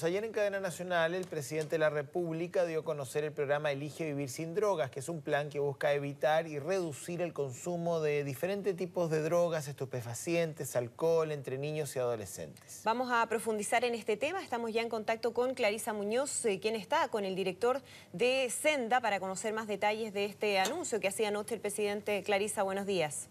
Pues ayer en cadena nacional el presidente de la República dio a conocer el programa Elige Vivir Sin Drogas, que es un plan que busca evitar y reducir el consumo de diferentes tipos de drogas, estupefacientes, alcohol entre niños y adolescentes. Vamos a profundizar en este tema. Estamos ya en contacto con Clarisa Muñoz, eh, quien está con el director de Senda para conocer más detalles de este anuncio que hacía anoche el presidente. Clarisa, buenos días.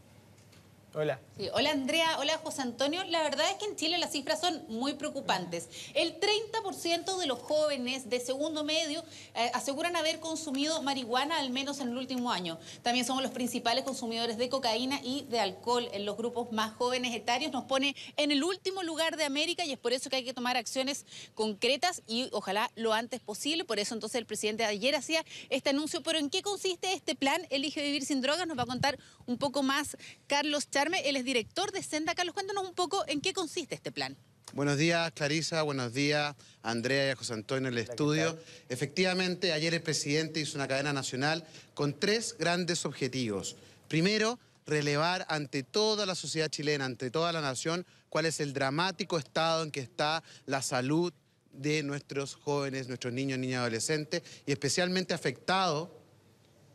Hola. hola Andrea, hola José Antonio. La verdad es que en Chile las cifras son muy preocupantes. El 30% de los jóvenes de segundo medio eh, aseguran haber consumido marihuana al menos en el último año. También somos los principales consumidores de cocaína y de alcohol en los grupos más jóvenes etarios. Nos pone en el último lugar de América y es por eso que hay que tomar acciones concretas y ojalá lo antes posible. Por eso entonces el presidente ayer hacía este anuncio. Pero ¿en qué consiste este plan? Elige vivir sin drogas. Nos va a contar un poco más Carlos Char él es director de Senda. Carlos, cuéntanos un poco en qué consiste este plan. Buenos días, Clarisa. Buenos días, Andrea y José Antonio en el estudio. Efectivamente, ayer el presidente hizo una cadena nacional con tres grandes objetivos. Primero, relevar ante toda la sociedad chilena, ante toda la nación, cuál es el dramático estado en que está la salud de nuestros jóvenes, nuestros niños, niñas, adolescentes, y especialmente afectado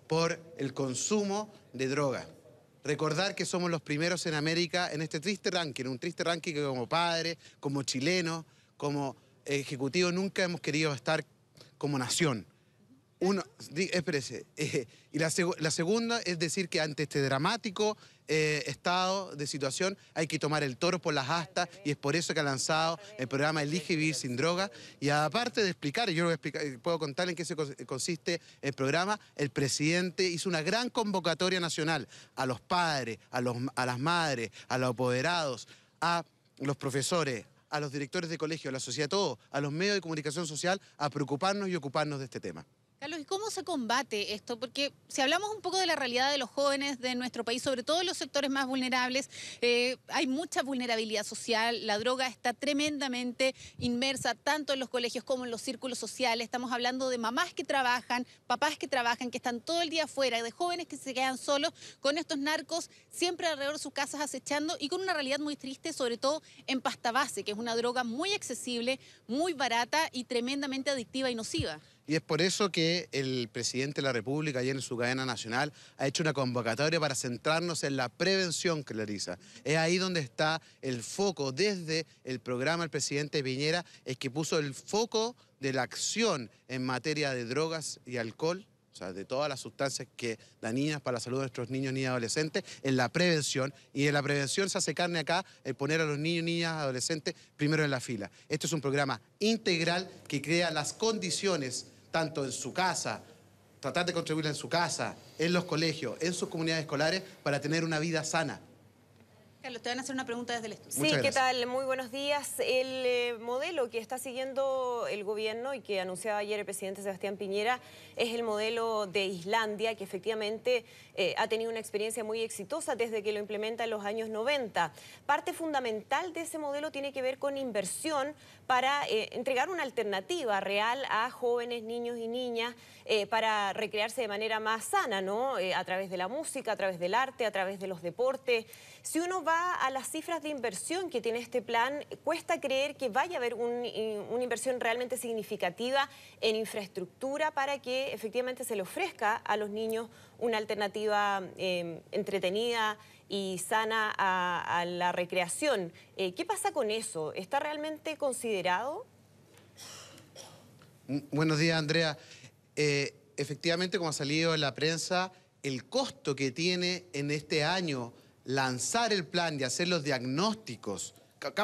por el consumo de drogas. Recordar que somos los primeros en América en este triste ranking, un triste ranking que como padre, como chileno, como ejecutivo nunca hemos querido estar como nación. Uno, espérese. Eh, y la, segunda es decir que ante este dramático eh, estado de situación hay que tomar el toro por las astas y es por eso que ha lanzado el programa Elige Vivir Sin Droga. Y aparte de explicar, yo eh, puedo contar en qué consiste el programa, el presidente hizo una gran convocatoria nacional a los padres, a, las madres, a los apoderados, a los profesores, a los directores de colegio, a la sociedad, a todos, a los medios de comunicación social, a preocuparnos y ocuparnos de este tema. ¿y cómo se combate esto? Porque si hablamos un poco de la realidad de los jóvenes de nuestro país, sobre todo en los sectores más vulnerables, eh, hay mucha vulnerabilidad social, la droga está tremendamente inmersa tanto en los colegios como en los círculos sociales. Estamos hablando de mamás que trabajan, papás que trabajan, que están todo el día afuera, de jóvenes que se quedan solos con estos narcos siempre alrededor de sus casas acechando y con una realidad muy triste, sobre todo en pasta base, que es una droga muy accesible, muy barata y tremendamente adictiva y nociva. Y es por eso que el presidente de la República, ayer en su cadena nacional, ha hecho una convocatoria para centrarnos en la prevención, Clarisa. Es ahí donde está el foco. Desde el programa del presidente Piñera es que puso el foco de la acción en materia de drogas y alcohol o sea, de todas las sustancias que niñas para la salud de nuestros niños, niñas y adolescentes, en la prevención. Y en la prevención se hace carne acá el poner a los niños, niñas, adolescentes primero en la fila. Este es un programa integral que crea las condiciones tanto en su casa, tratar de contribuir en su casa, en los colegios, en sus comunidades escolares, para tener una vida sana te van a hacer una pregunta desde el estudio. Sí, ¿qué tal? Muy buenos días. El eh, modelo que está siguiendo el gobierno y que anunciaba ayer el presidente Sebastián Piñera es el modelo de Islandia, que efectivamente eh, ha tenido una experiencia muy exitosa desde que lo implementa en los años 90. Parte fundamental de ese modelo tiene que ver con inversión para eh, entregar una alternativa real a jóvenes, niños y niñas para recrearse de manera más sana, ¿no? a través de la música, a través del arte, a través de los deportes. Si uno va a, las cifras de inversión que tiene este plan, cuesta creer que vaya a haber eh, una inversión realmente significativa en infraestructura para que efectivamente se le ofrezca a los niños una alternativa em, entretenida y sana a, la recreación. Eh, ¿Qué pasa con eso? ¿Está realmente considerado? Mm, buenos días, Andrea. Eh, efectivamente, como ha salido en la prensa, el costo que tiene en este año lanzar el plan de hacer los diagnósticos.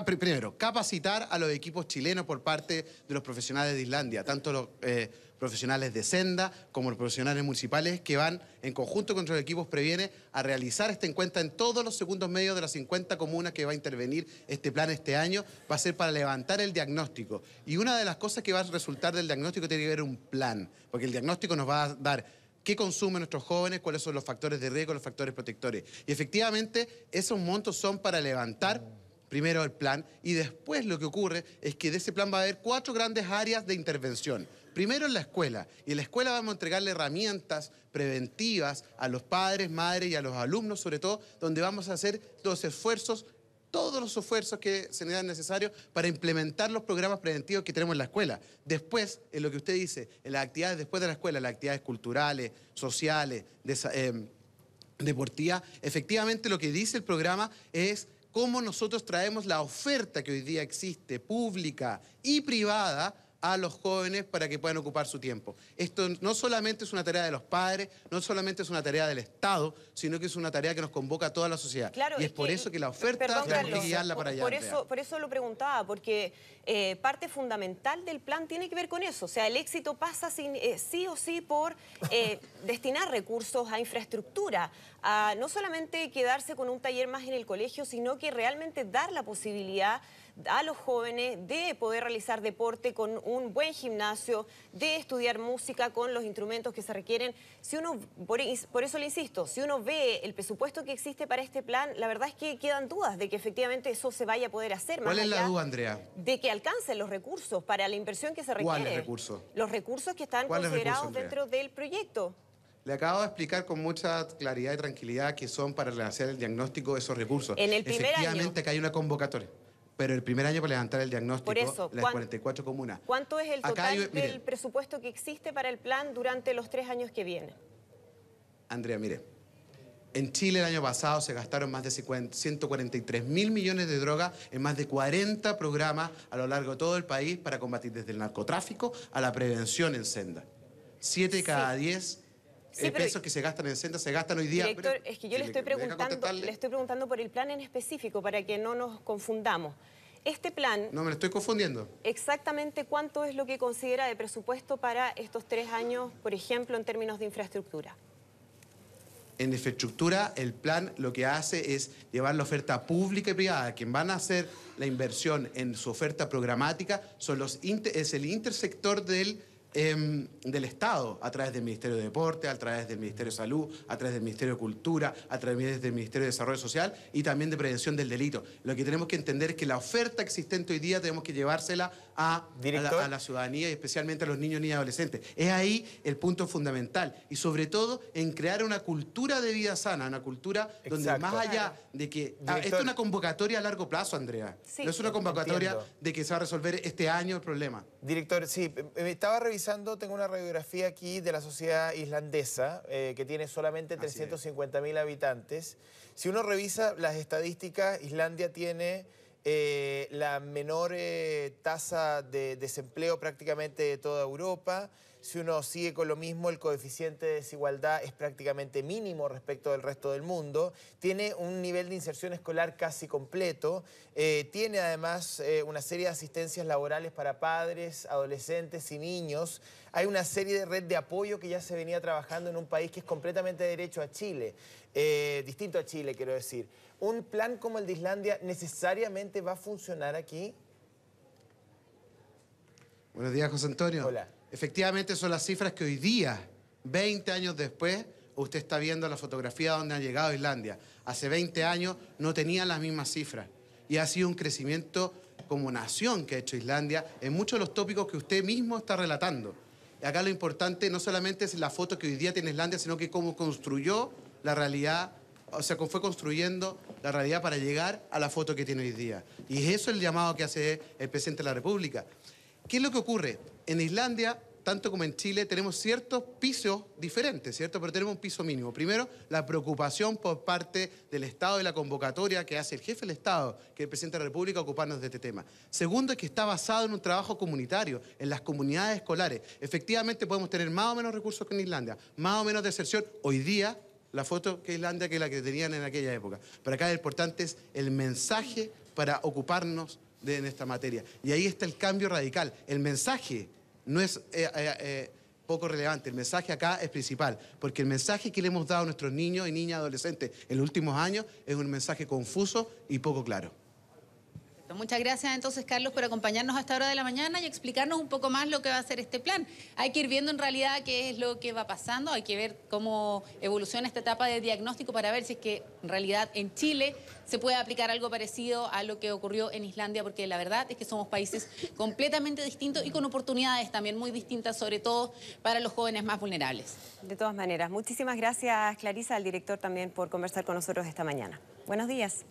Primero, capacitar a los equipos chilenos por parte de los profesionales de Islandia, tanto los eh, profesionales de senda como los profesionales municipales que van en conjunto con los equipos Previene a realizar esta encuesta en todos los segundos medios de las 50 comunas que va a intervenir este plan este año, va a ser para levantar el diagnóstico. Y una de las cosas que va a resultar del diagnóstico tiene que ver un plan, porque el diagnóstico nos va a dar qué consumen nuestros jóvenes, cuáles son los factores de riesgo, los factores protectores. Y efectivamente, esos montos son para levantar primero el plan y después lo que ocurre es que de ese plan va a haber cuatro grandes áreas de intervención. Primero en la escuela, y en la escuela vamos a entregarle herramientas preventivas a los padres, madres y a los alumnos sobre todo, donde vamos a hacer los esfuerzos todos los esfuerzos que se dan necesarios para implementar los programas preventivos que tenemos en la escuela. Después, en lo que usted dice, en las actividades después de la escuela, las actividades culturales, sociales, eh, deportivas, efectivamente lo que dice el programa es cómo nosotros traemos la oferta que hoy día existe, pública y privada, a los jóvenes para que puedan ocupar su tiempo. Esto no solamente es una tarea de los padres, no solamente es una tarea del Estado, sino que es una tarea que nos convoca a toda la sociedad. Claro, y es, por eso que la oferta perdón, tenemos para allá. Por eso, por eso lo preguntaba, porque eh, parte fundamental del plan tiene que ver con eso. O sea, el éxito pasa eh, sí o sí por eh, destinar recursos a infraestructura, a no solamente quedarse con un taller más en el colegio, sino que realmente dar la posibilidad a los jóvenes de poder realizar deporte con un buen gimnasio, de estudiar música con los instrumentos que se requieren. Si uno, por, eso le insisto, si uno ve el presupuesto que existe para este plan, la verdad es que quedan dudas de que efectivamente eso se vaya a poder hacer. ¿Cuál es la duda, Andrea? De que alcancen los recursos para la inversión que se requiere. ¿Cuáles recursos? Los recursos que están considerados dentro del proyecto. Le acabo de explicar con mucha claridad y tranquilidad que son para realizar el diagnóstico de esos recursos. En el primer Efectivamente año. que hay una convocatoria. Pero el primer año para levantar el diagnóstico, de las 44 comunas. ¿Cuánto es el total del presupuesto que existe para el plan durante los tres años que vienen? Andrea, mire, en Chile el año pasado se gastaron más de 143 mil millones de drogas en más de 40 programas a lo largo de todo el país para combatir desde el narcotráfico a la prevención en senda. Siete de cada diez eh, pesos que se gastan en senda se gastan hoy día. Director, es que yo le estoy, preguntando, le estoy preguntando por el plan en específico para que no nos confundamos. Este plan... No, me lo estoy confundiendo. Exactamente cuánto es lo que considera de presupuesto para estos tres años, por ejemplo, en términos de infraestructura. En infraestructura, el plan lo que hace es llevar la oferta pública y privada. Quien van a hacer la inversión en su oferta programática son los es el intersector del Em, del Estado, a través del Ministerio de Deporte, a través del Ministerio de Salud, a través del Ministerio de Cultura, a través del Ministerio de Desarrollo Social y también de Prevención del Delito. Lo que tenemos que entender es que la oferta existente hoy día tenemos que llevársela a, la, ciudadanía y especialmente a los niños y adolescentes. Es ahí el punto fundamental y sobre todo en crear una cultura de vida sana, una cultura donde más allá de que... Ah, esto es una convocatoria a largo plazo, Andrea. no es una convocatoria de que se va a resolver este año el problema. Director, sí, eh, eh, estaba revisando tengo una radiografía aquí de la sociedad islandesa, eh, que tiene solamente 350.000 habitantes. Si uno revisa las estadísticas, Islandia tiene eh, la menor eh, tasa de desempleo prácticamente de toda Europa. Si uno sigue con lo mismo, el coeficiente de desigualdad es prácticamente mínimo respecto del resto del mundo. Tiene un nivel de inserción escolar casi completo. Eh, tiene además una serie de asistencias laborales para padres, adolescentes y niños hay una serie de red de apoyo que ya se venía trabajando en un país que es completamente derecho a Chile, eh, distinto a Chile, quiero decir. ¿Un plan como el de Islandia necesariamente va a funcionar aquí? Buenos días, José Antonio. Hola. Efectivamente, son las cifras que hoy día, 20 años después, usted está viendo la fotografía donde ha llegado Islandia. Hace 20 años no tenían las mismas cifras y ha sido un crecimiento como nación que ha hecho Islandia en muchos de los tópicos que usted mismo está relatando. Acá lo importante no solamente es la foto que hoy día tiene Islandia, sino que cómo construyó la realidad, o sea, cómo fue construyendo la realidad para llegar a la foto que tiene hoy día. Y eso es el llamado que hace el presidente de la República. ¿Qué es lo que ocurre? En Islandia tanto como en Chile, tenemos ciertos pisos diferentes, ¿cierto? Pero tenemos un piso mínimo. Primero, la preocupación por parte del Estado y la convocatoria que hace el jefe del Estado, que es el presidente de la República, ocuparnos de este tema. Segundo, es que está basado en un trabajo comunitario, en las comunidades escolares. Efectivamente, podemos tener más o menos recursos que en Islandia, más o menos deserción. Hoy día, la foto que Islandia que la que tenían en aquella época. Pero acá es importante es el mensaje para ocuparnos de esta materia. Y ahí está el cambio radical. El mensaje no es eh, eh, eh, poco relevante. El mensaje acá es principal, porque el mensaje que le hemos dado a nuestros niños y niñas adolescentes en los últimos años es un mensaje confuso y poco claro. Muchas gracias entonces, Carlos, por acompañarnos a esta hora de la mañana y explicarnos un poco más lo que va a ser este plan. Hay que ir viendo en realidad qué es lo que va pasando, hay que ver cómo evoluciona esta etapa de diagnóstico para ver si es que en realidad en Chile se puede aplicar algo parecido a lo que ocurrió en Islandia, porque la verdad es que somos países completamente distintos y con oportunidades también muy distintas, sobre todo para los jóvenes más vulnerables. De todas maneras, muchísimas gracias Clarisa, al director también por conversar con nosotros esta mañana. Buenos días.